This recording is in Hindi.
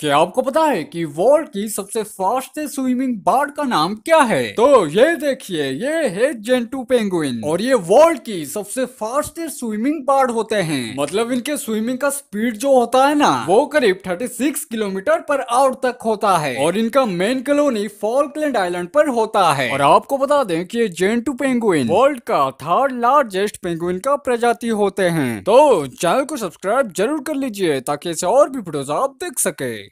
क्या आपको पता है कि वर्ल्ड की सबसे फास्टेस्ट स्विमिंग बर्ड का नाम क्या है तो ये देखिए ये है जेंटू पेंगुइन और ये वर्ल्ड की सबसे फास्टेस्ट स्विमिंग बर्ड होते हैं मतलब इनके स्विमिंग का स्पीड जो होता है ना वो करीब 36 किलोमीटर पर आवर तक होता है और इनका मेन कॉलोनी फॉल्कलैंड आइलैंड पर होता है और आपको बता दें की ये जेंटू पेंगुइन वर्ल्ड का थर्ड लार्जेस्ट पेंगुइन का प्रजाति होते हैं तो चैनल को सब्सक्राइब जरूर कर लीजिए ताकि ऐसे और भी वीडियोज आप देख सके